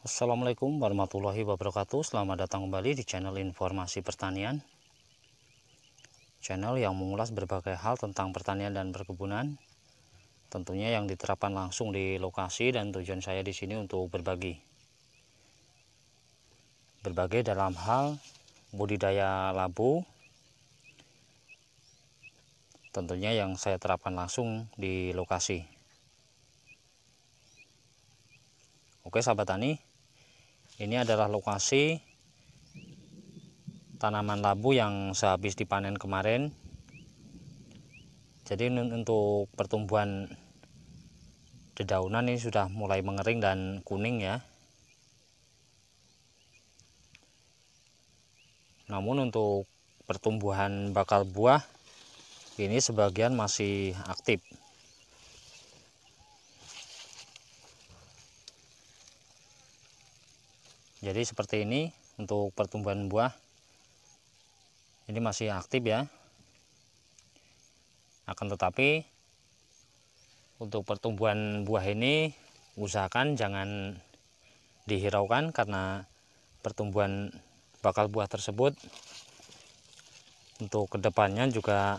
Assalamualaikum warahmatullahi wabarakatuh Selamat datang kembali di channel informasi pertanian Channel yang mengulas berbagai hal tentang pertanian dan perkebunan Tentunya yang diterapkan langsung di lokasi dan tujuan saya di sini untuk berbagi berbagai dalam hal budidaya labu Tentunya yang saya terapkan langsung di lokasi Oke sahabat tani ini adalah lokasi tanaman labu yang sehabis dipanen kemarin. Jadi untuk pertumbuhan dedaunan ini sudah mulai mengering dan kuning ya. Namun untuk pertumbuhan bakal buah ini sebagian masih aktif. jadi seperti ini untuk pertumbuhan buah ini masih aktif ya akan tetapi untuk pertumbuhan buah ini usahakan jangan dihiraukan karena pertumbuhan bakal buah tersebut untuk kedepannya juga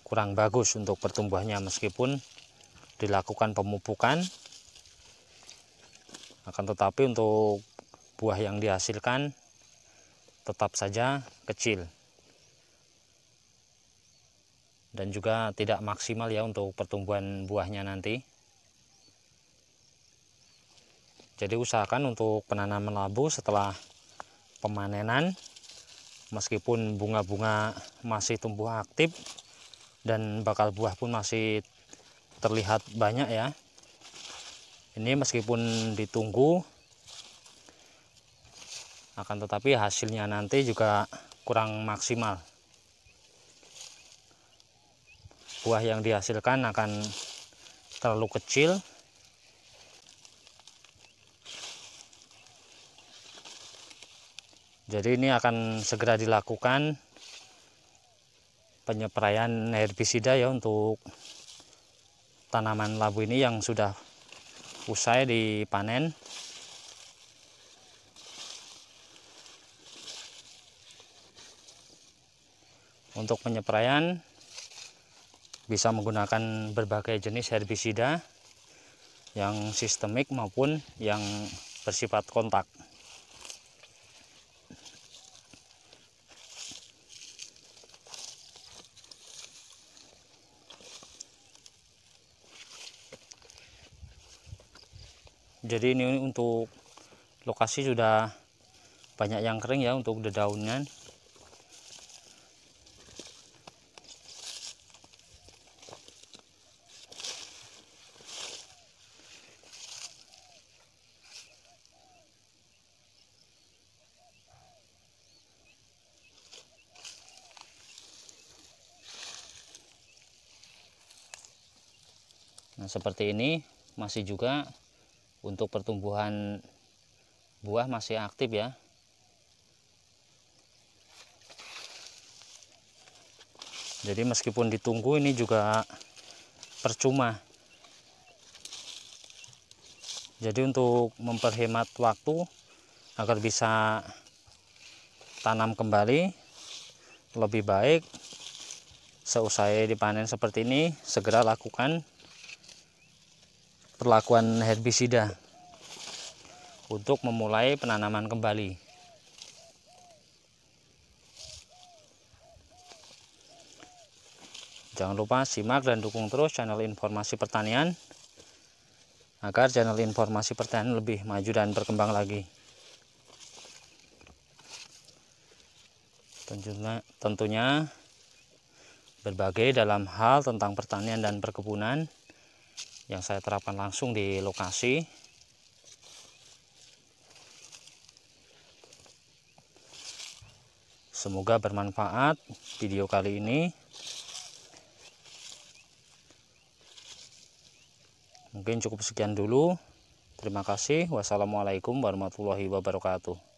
kurang bagus untuk pertumbuhannya meskipun dilakukan pemupukan akan tetapi untuk buah yang dihasilkan tetap saja kecil dan juga tidak maksimal ya untuk pertumbuhan buahnya nanti jadi usahakan untuk penanaman labu setelah pemanenan meskipun bunga-bunga masih tumbuh aktif dan bakal buah pun masih terlihat banyak ya ini meskipun ditunggu akan tetapi hasilnya nanti juga kurang maksimal buah yang dihasilkan akan terlalu kecil jadi ini akan segera dilakukan penyeprayan herbisida ya untuk tanaman labu ini yang sudah usai dipanen untuk penyepraian bisa menggunakan berbagai jenis herbisida yang sistemik maupun yang bersifat kontak jadi ini untuk lokasi sudah banyak yang kering ya untuk dedaunan Nah, seperti ini masih juga untuk pertumbuhan buah masih aktif ya jadi meskipun ditunggu ini juga percuma jadi untuk memperhemat waktu agar bisa tanam kembali lebih baik seusai dipanen seperti ini segera lakukan perlakuan herbisida untuk memulai penanaman kembali. Jangan lupa simak dan dukung terus channel informasi pertanian agar channel informasi pertanian lebih maju dan berkembang lagi. Tentunya, tentunya berbagai dalam hal tentang pertanian dan perkebunan yang saya terapkan langsung di lokasi semoga bermanfaat video kali ini mungkin cukup sekian dulu terima kasih wassalamualaikum warahmatullahi wabarakatuh